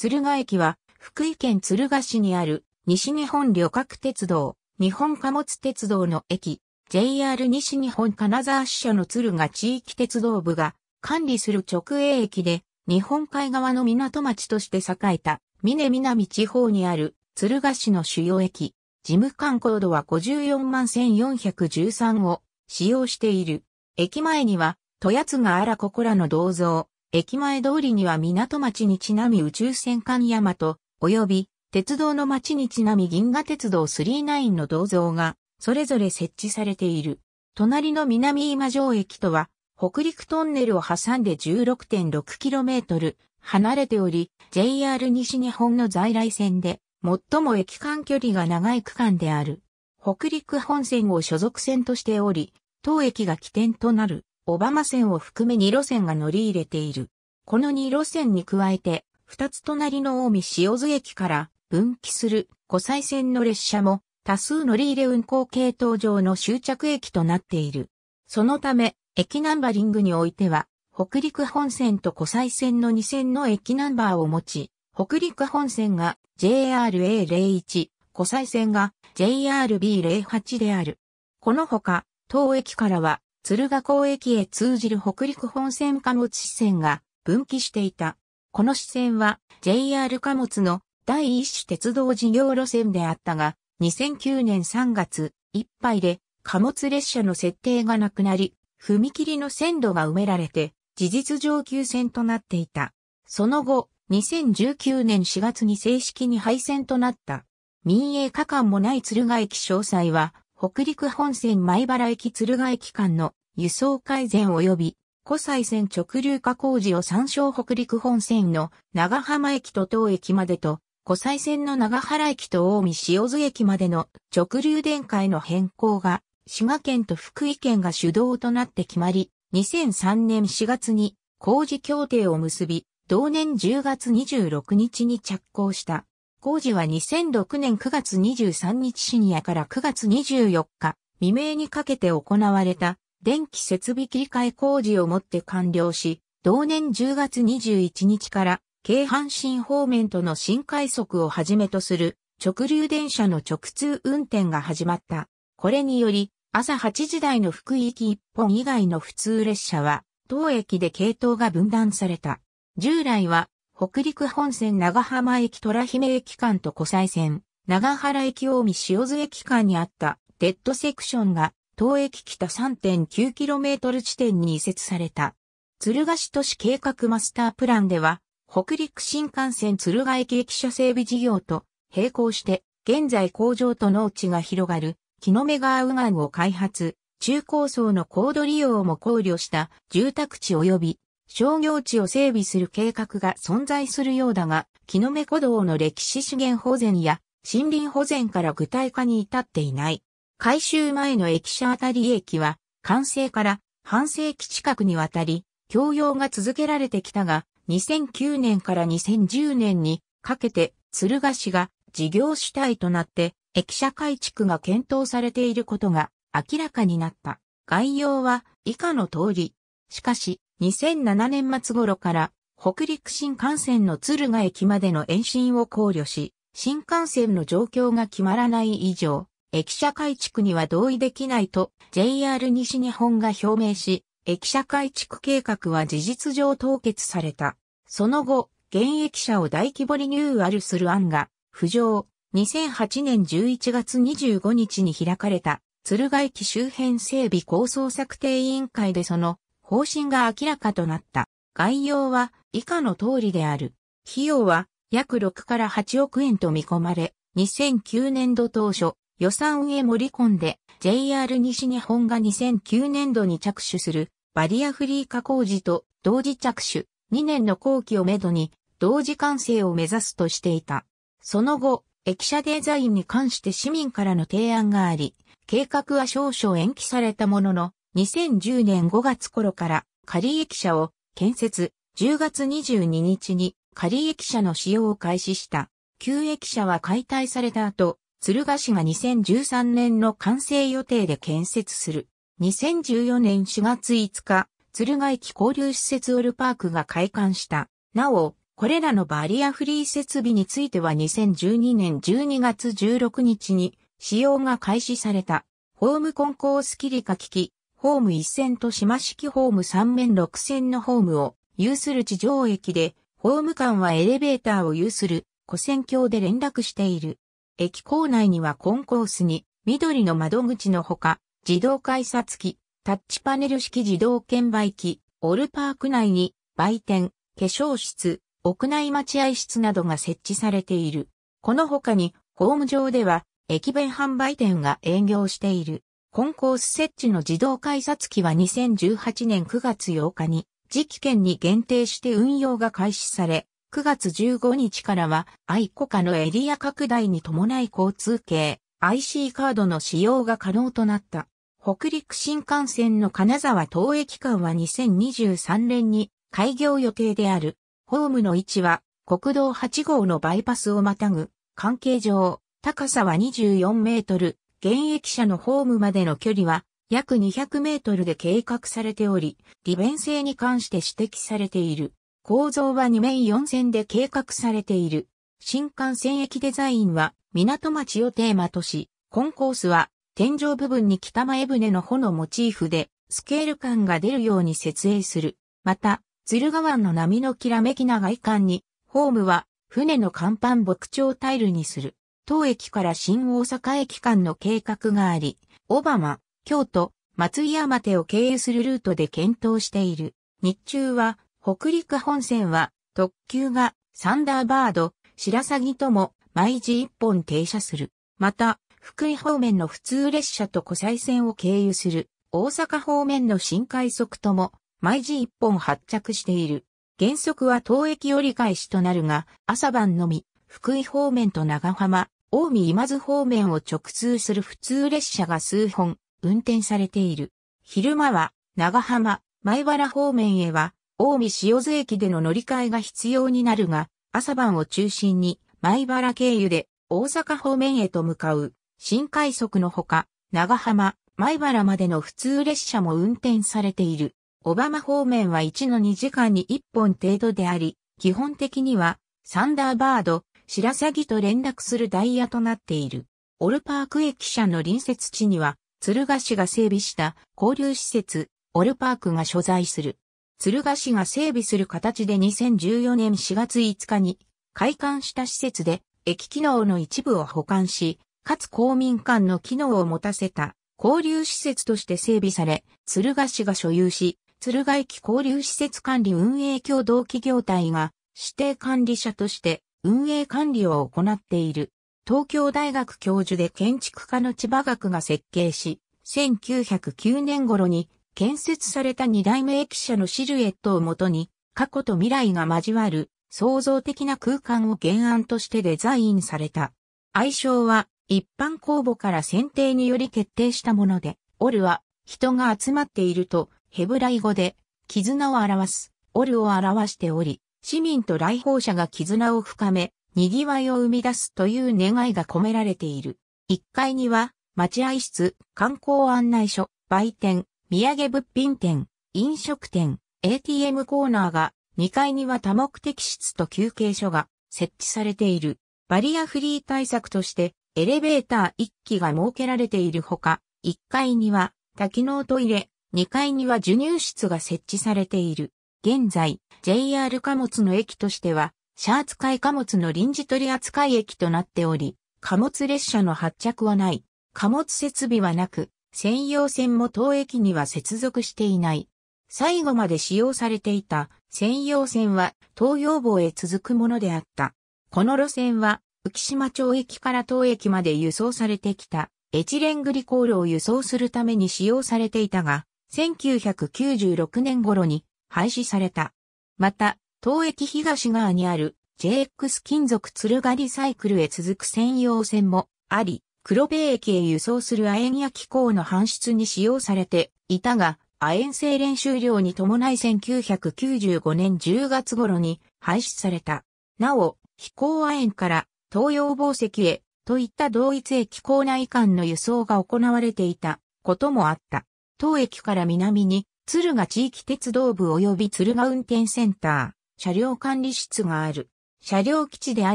敦賀駅は、福井県敦賀市にある、西日本旅客鉄道、日本貨物鉄道の駅、JR 西日本金沢支社の敦賀地域鉄道部が、管理する直営駅で、日本海側の港町として栄えた、峰南地方にある、敦賀市の主要駅、事務官コードは54万1413を使用している。駅前には、とやつがあらここらの銅像、駅前通りには港町にちなみ宇宙戦艦ヤマト、及び鉄道の町にちなみ銀河鉄道39の銅像がそれぞれ設置されている。隣の南今城駅とは北陸トンネルを挟んで 16.6km 離れており、JR 西日本の在来線で最も駅間距離が長い区間である。北陸本線を所属線としており、当駅が起点となる。オバマ線を含め2路線が乗り入れている。この2路線に加えて、2つ隣の近江塩津駅から分岐する湖西線の列車も多数乗り入れ運行系統上の終着駅となっている。そのため、駅ナンバリングにおいては、北陸本線と湖西線の2線の駅ナンバーを持ち、北陸本線が JRA01、湖西線が JRB08 である。このほか、当駅からは鶴ヶ港駅へ通じる北陸本線貨物支線が分岐していた。この支線は JR 貨物の第一種鉄道事業路線であったが、2009年3月いっぱいで貨物列車の設定がなくなり、踏切の線路が埋められて、事実上級線となっていた。その後、2019年4月に正式に廃線となった。民営化間もない敦賀駅詳細は、北陸本線米原駅敦賀駅間の輸送改善及び湖西線直流化工事を参照北陸本線の長浜駅と東駅までと、湖西線の長原駅と大見塩津駅までの直流電化への変更が、滋賀県と福井県が主導となって決まり、2003年4月に工事協定を結び、同年10月26日に着工した。工事は2006年9月23日深夜から9月24日未明にかけて行われた電気設備切り替え工事をもって完了し、同年10月21日から京阪神方面との新快速をはじめとする直流電車の直通運転が始まった。これにより、朝8時台の福井駅一本以外の普通列車は、当駅で系統が分断された。従来は、北陸本線長浜駅虎姫駅間と湖西線、長原駅近江塩津駅間にあったデッドセクションが東駅北 3.9km 地点に移設された。敦賀市都市計画マスタープランでは、北陸新幹線敦賀駅駅舎整備事業と並行して、現在工場と農地が広がる、木の目川右岸を開発、中高層の高度利用も考慮した住宅地及び商業地を整備する計画が存在するようだが、木の目古道の歴史資源保全や森林保全から具体化に至っていない。改修前の駅舎あたり駅は、完成から半世紀近くにわたり、供用が続けられてきたが、2009年から2010年にかけて、鶴ヶ市が事業主体となって、駅舎改築が検討されていることが明らかになった。概要は以下の通り。しかし、2007年末頃から北陸新幹線の鶴ヶ駅までの延伸を考慮し、新幹線の状況が決まらない以上、駅舎改築には同意できないと JR 西日本が表明し、駅舎改築計画は事実上凍結された。その後、現役舎を大規模リニューアルする案が浮上。2008年11月25日に開かれた鶴ヶ駅周辺整備構想策定委員会でその方針が明らかとなった。概要は以下の通りである。費用は約6から8億円と見込まれ、2009年度当初、予算へ盛り込んで JR 西日本が2009年度に着手するバリアフリー化工事と同時着手2年の後期をめどに同時完成を目指すとしていた。その後、駅舎デザインに関して市民からの提案があり、計画は少々延期されたものの、2010年5月頃から仮駅舎を建設、10月22日に仮駅舎の使用を開始した。旧駅舎は解体された後、鶴ヶ市が2013年の完成予定で建設する。2014年4月5日、鶴ヶ駅交流施設オルパークが開館した。なお、これらのバリアフリー設備については2012年12月16日に使用が開始された。ホームコンコース切りかき機、ホーム1線と島式ホーム3面6線のホームを有する地上駅で、ホーム間はエレベーターを有する古線橋で連絡している。駅構内にはコンコースに緑の窓口のほか、自動改札機、タッチパネル式自動券売機、オルパーク内に売店、化粧室、屋内待合室などが設置されている。この他に、ホーム上では、駅弁販売店が営業している。コンコース設置の自動改札機は2018年9月8日に、時期券に限定して運用が開始され、9月15日からは、愛コカのエリア拡大に伴い交通系 IC カードの使用が可能となった。北陸新幹線の金沢東駅間は2023年に開業予定である。ホームの位置は国道8号のバイパスをまたぐ関係上、高さは24メートル、現役者のホームまでの距離は約200メートルで計画されており、利便性に関して指摘されている。構造は2面4線で計画されている。新幹線駅デザインは港町をテーマとし、コンコースは天井部分に北前船の帆のモチーフでスケール感が出るように設営する。また、鶴川湾の波のきらめきな外観に、ホームは船の甲板牧場タイルにする。当駅から新大阪駅間の計画があり、小浜、京都、松井山手を経由するルートで検討している。日中は北陸本線は特急がサンダーバード、白鷺とも毎時1本停車する。また、福井方面の普通列車と湖西線を経由する大阪方面の新快速とも毎時1本発着している。原則は当駅折り返しとなるが、朝晩のみ、福井方面と長浜、大見今津方面を直通する普通列車が数本運転されている。昼間は長浜、前原方面へは大見塩津駅での乗り換えが必要になるが、朝晩を中心に、米原経由で大阪方面へと向かう、新快速のほか、長浜、米原までの普通列車も運転されている。小浜方面は1の2時間に1本程度であり、基本的には、サンダーバード、白鷺と連絡するダイヤとなっている。オルパーク駅舎の隣接地には、鶴ヶ市が整備した交流施設、オルパークが所在する。鶴ヶ市が整備する形で2014年4月5日に開館した施設で駅機能の一部を保管し、かつ公民館の機能を持たせた交流施設として整備され、鶴ヶ市が所有し、鶴ヶ駅交流施設管理運営協同企業体が指定管理者として運営管理を行っている。東京大学教授で建築家の千葉学が設計し、1909年頃に建設された二代目駅舎のシルエットをもとに、過去と未来が交わる創造的な空間を原案としてデザインされた。愛称は一般公募から選定により決定したもので、オルは人が集まっているとヘブライ語で絆を表す、オルを表しており、市民と来訪者が絆を深め、賑わいを生み出すという願いが込められている。1階には、待合室、観光案内所、売店、土産物品店、飲食店、ATM コーナーが、2階には多目的室と休憩所が設置されている。バリアフリー対策として、エレベーター1機が設けられているほか、1階には多機能トイレ、2階には授乳室が設置されている。現在、JR 貨物の駅としては、シャーツ貨物の臨時取扱駅となっており、貨物列車の発着はない。貨物設備はなく、専用線も当駅には接続していない。最後まで使用されていた専用線は東洋坊へ続くものであった。この路線は浮島町駅から当駅まで輸送されてきたエチレングリコールを輸送するために使用されていたが、1996年頃に廃止された。また、当駅東側にある JX 金属鶴ヶリサイクルへ続く専用線もあり、黒部駅へ輸送する亜鉛や気候の搬出に使用されていたが、亜鉛精練習量に伴い1995年10月頃に廃止された。なお、飛行亜鉛から東洋宝石へといった同一駅構内間の輸送が行われていたこともあった。当駅から南に敦賀地域鉄道部及び敦賀運転センター、車両管理室がある。車両基地であ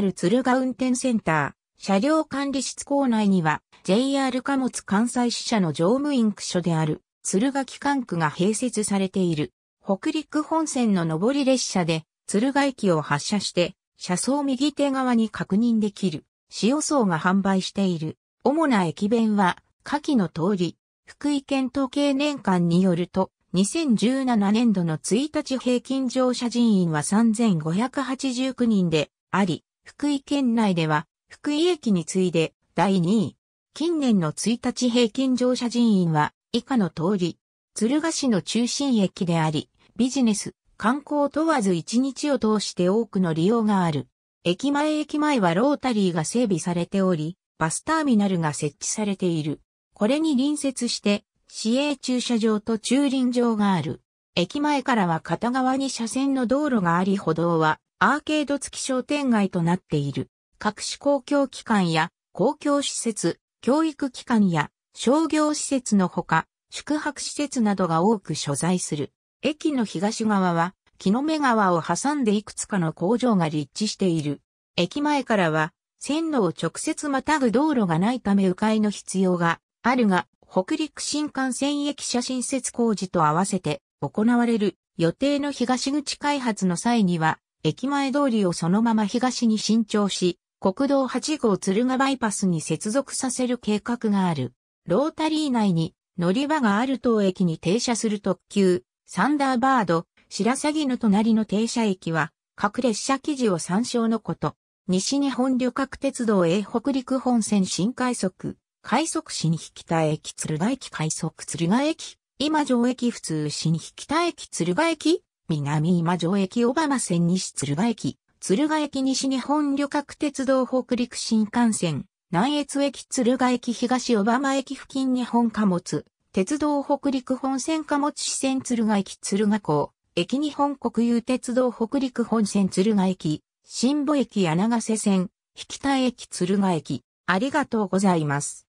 る敦賀運転センター、車両管理室構内には JR 貨物関西支社の乗務員区所である鶴ヶ管区が併設されている。北陸本線の上り列車で鶴ヶ駅を発車して車窓右手側に確認できる塩層が販売している。主な駅弁は下記の通り、福井県統計年間によると、2017年度の1日平均乗車人員は3589人であり、福井県内では福井駅に次いで第2位。近年の1日平均乗車人員は以下の通り、鶴ヶ市の中心駅であり、ビジネス、観光問わず1日を通して多くの利用がある。駅前駅前はロータリーが整備されており、バスターミナルが設置されている。これに隣接して、市営駐車場と駐輪場がある。駅前からは片側に車線の道路があり歩道はアーケード付き商店街となっている。各種公共機関や公共施設、教育機関や商業施設のほか、宿泊施設などが多く所在する。駅の東側は、木の目川を挟んでいくつかの工場が立地している。駅前からは、線路を直接またぐ道路がないため迂回の必要があるが、北陸新幹線駅写新設工事と合わせて行われる予定の東口開発の際には、駅前通りをそのまま東に伸長し、国道8号鶴ヶバイパスに接続させる計画がある。ロータリー内に乗り場がある当駅に停車する特急、サンダーバード、白鷺の隣の停車駅は、各列車記事を参照のこと。西日本旅客鉄道へ北陸本線新快速、快速市に引田駅鶴ヶ駅快速鶴ヶ駅、今城駅普通市に引田駅鶴ヶ駅、南今城駅小浜線西鶴ヶ駅、敦賀駅西日本旅客鉄道北陸新幹線、南越駅敦賀駅東小浜駅付近日本貨物、鉄道北陸本線貨物支線敦賀駅敦賀港、駅日本国有鉄道北陸本線敦賀駅、新保駅柳瀬線、引田駅敦賀駅、ありがとうございます。